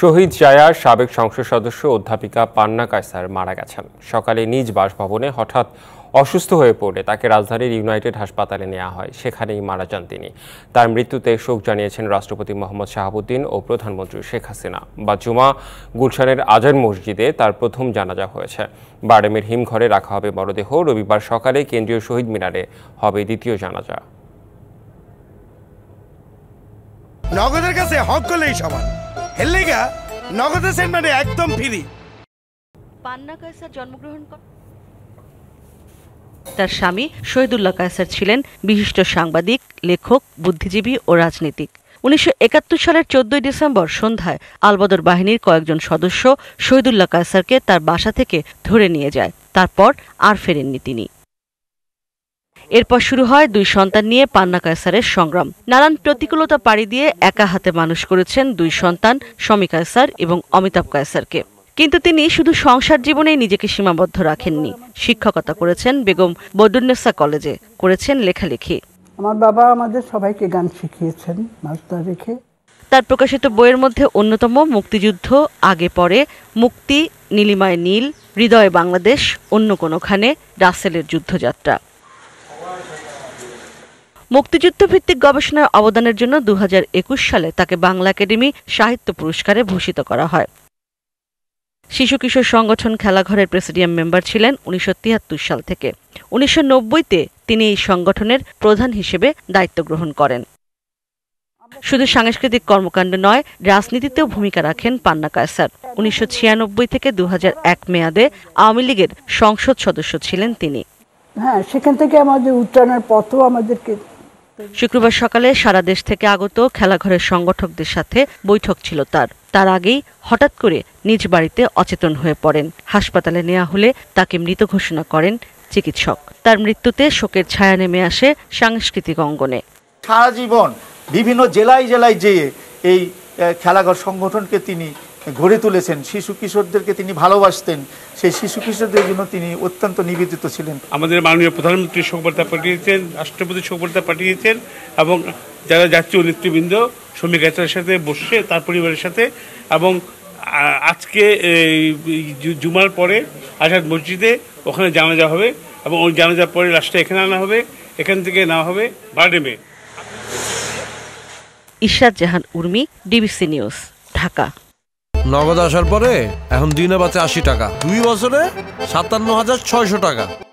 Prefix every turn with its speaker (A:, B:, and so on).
A: শহীদ জায়ার সাবেক সংসদ সদস্য অধ্যাপিকা পান্না কায়সার মারা গেছেন সকালে নিজ বাসভবনে হঠাৎ অসুস্থ হয়ে পড়লে তাকে রাজধানীর ইউনাইটেড হাসপাতালে নেওয়া হয় সেখানেই মারা যান তিনি তার মৃত্যুতে শোক জানিয়েছেন রাষ্ট্রপতি মোহাম্মদ শাহাবুদ্দিন ও প্রধানমন্ত্রী শেখ হাসিনা বা জুমা গুলশানের আজান মসজিদে তার প্রথম জানাজা হয়েছে বারেমের হিমঘরে রাখা হবে মরদেহ রবিবার সকালে কেন্দ্রীয় শহীদ মিনারে হবে দ্বিতীয় জানাজা
B: নগদের কাছে হক করলেই সমান হেলেগা নগদে একদম ফ্রি
C: পান্না কায়সার জন্মগ্রহণ তার স্বামী শহীদুল্লাহ কায়সার ছিলেন বিশিষ্ট সাংবাদিক লেখক বুদ্ধিজীবী ও রাজনীতিক উনিশশো একাত্তর সালের চোদ্দই ডিসেম্বর সন্ধ্যায় আলবদর বাহিনীর কয়েকজন সদস্য শহীদুল্লাহ কায়সারকে তার বাসা থেকে ধরে নিয়ে যায় তারপর আর ফেরেননি তিনি এরপর শুরু হয় দুই সন্তান নিয়ে পান্না কায়সারের সংগ্রাম নানান প্রতিকূলতা পাড়ি দিয়ে একা হাতে মানুষ করেছেন দুই সন্তান শমী কায়সার এবং অমিতাভ কায়সারকে কিন্তু তিনি শুধু সংসার জীবনেই নিজেকে সীমাবদ্ধ রাখেননি শিক্ষকতা করেছেন বেগম বদুন্নেসা কলেজে করেছেন লেখালেখি আমার বাবা আমাদের সবাইকে গান শিখিয়েছেন মাস্টার রেখে তার প্রকাশিত বইয়ের মধ্যে অন্যতম মুক্তিযুদ্ধ আগে পরে মুক্তি নীলিমায় নীল হৃদয় বাংলাদেশ অন্য কোনোখানে রাসেলের যুদ্ধযাত্রা মুক্তিযুদ্ধভিত্তিক গবেষণায় অবদানের জন্য দু সালে তাকে বাংলা একাডেমি সাহিত্য পুরস্কারে ভূষিত করা হয় শিশু কিশোর সংগঠন খেলাঘরের প্রেসিডিয়াম মেম্বার ছিলেন উনিশশো সাল থেকে উনিশশো তে তিনি এই সংগঠনের প্রধান হিসেবে দায়িত্ব গ্রহণ করেন শুধু সাংস্কৃতিক কর্মকাণ্ড নয় রাজনীতিতেও ভূমিকা রাখেন পান্না কায়সার উনিশশো থেকে দু মেয়াদে আওয়ামী লীগের সংসদ সদস্য ছিলেন তিনি হ্যাঁ সেখান থেকে আমাদের উত্তরণের পথও আমাদেরকে শুক্রবার সকালে সারা দেশ থেকে আগত খেলাঘরের সংগঠকদের সাথে বৈঠক ছিল তার তার আগেই হঠাৎ করে নিজ বাড়িতে অচেতন হয়ে পড়েন হাসপাতালে নেওয়া হলে তাকে মৃত ঘোষণা করেন চিকিৎসক তার মৃত্যুতে শোকের ছায়া নেমে আসে সাংস্কৃতিক অঙ্গনে
B: সারা জীবন বিভিন্ন জেলায় জেলায় যেয়ে এই খেলাঘর সংগঠনকে তিনি গড়ে তুলেছেন শিশু কিশোরদেরকে তিনি ভালোবাসতেন সেই শিশু কিশোরদের জন্য তিনি অত্যন্ত নিবেদিত ছিলেন আমাদের মাননীয় প্রধানমন্ত্রী শোকবার্তা পাঠিয়েছেন রাষ্ট্রপতি শোকবার্তা পাঠিয়েছেন এবং যারা জাতীয় নেতৃবৃন্দ শ্রমিক আচার সাথে বসে তার পরিবারের সাথে এবং আজকে জুমার পরে আজাদ মসজিদে ওখানে জানাজা হবে এবং ওই জানাজার পরে লাস্টে এখানে আনা হবে এখান থেকে নেওয়া হবে বার্ডেমে
C: ঈশ্বর জাহান উর্মি ডিবিসি নিউজ ঢাকা
B: নগদ আসার পরে এখন দিনে বাতে আশি টাকা দুই বছরে সাতান্ন হাজার ছয়শো টাকা